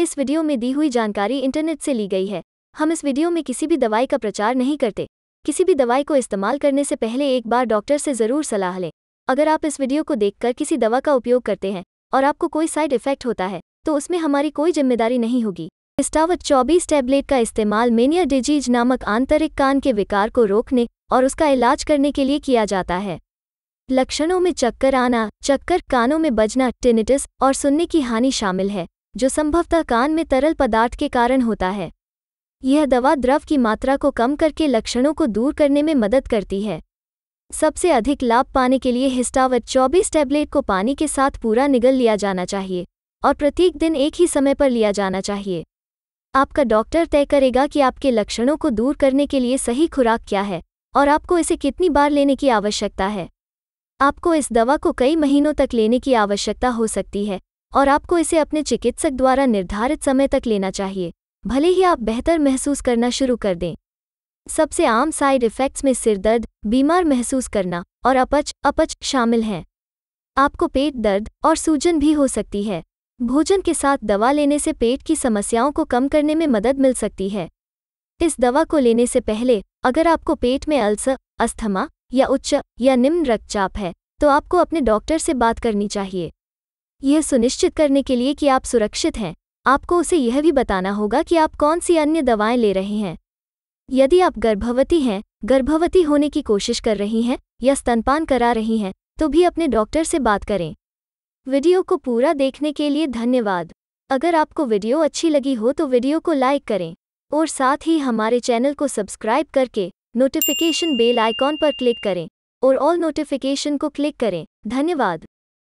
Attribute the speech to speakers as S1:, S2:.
S1: इस वीडियो में दी हुई जानकारी इंटरनेट से ली गई है हम इस वीडियो में किसी भी दवाई का प्रचार नहीं करते किसी भी दवाई को इस्तेमाल करने से पहले एक बार डॉक्टर से ज़रूर सलाह लें अगर आप इस वीडियो को देखकर किसी दवा का उपयोग करते हैं और आपको कोई साइड इफेक्ट होता है तो उसमें हमारी कोई जिम्मेदारी नहीं होगी स्टावत 24 टैबलेट का इस्तेमाल मेनिया डिजीज नामक आंतरिक कान के विकार को रोकने और उसका इलाज करने के लिए किया जाता है लक्षणों में चक्कर आना चक्कर कानों में बजना टिनिटिस और सुनने की हानि शामिल है जो संभवतः कान में तरल पदार्थ के कारण होता है यह दवा द्रव की मात्रा को कम करके लक्षणों को दूर करने में मदद करती है सबसे अधिक लाभ पाने के लिए हिस्टावट 24 टैबलेट को पानी के साथ पूरा निगल लिया जाना चाहिए और प्रत्येक दिन एक ही समय पर लिया जाना चाहिए आपका डॉक्टर तय करेगा कि आपके लक्षणों को दूर करने के लिए सही खुराक क्या है और आपको इसे कितनी बार लेने की आवश्यकता है आपको इस दवा को कई महीनों तक लेने की आवश्यकता हो सकती है और आपको इसे अपने चिकित्सक द्वारा निर्धारित समय तक लेना चाहिए भले ही आप बेहतर महसूस करना शुरू कर दें सबसे आम साइड इफ़ेक्ट्स में सिरदर्द बीमार महसूस करना और अपच अपच शामिल हैं आपको पेट दर्द और सूजन भी हो सकती है भोजन के साथ दवा लेने से पेट की समस्याओं को कम करने में मदद मिल सकती है इस दवा को लेने से पहले अगर आपको पेट में अल्सर अस्थमा या उच्च या निम्न रक्तचाप है तो आपको अपने डॉक्टर से बात करनी चाहिए यह सुनिश्चित करने के लिए कि आप सुरक्षित हैं आपको उसे यह भी बताना होगा कि आप कौन सी अन्य दवाएं ले रहे हैं यदि आप गर्भवती हैं गर्भवती होने की कोशिश कर रही हैं या स्तनपान करा रही हैं तो भी अपने डॉक्टर से बात करें वीडियो को पूरा देखने के लिए धन्यवाद अगर आपको वीडियो अच्छी लगी हो तो वीडियो को लाइक करें और साथ ही हमारे चैनल को सब्सक्राइब करके नोटिफिकेशन बेल आइकॉन पर क्लिक करें और ऑल नोटिफिकेशन को क्लिक करें धन्यवाद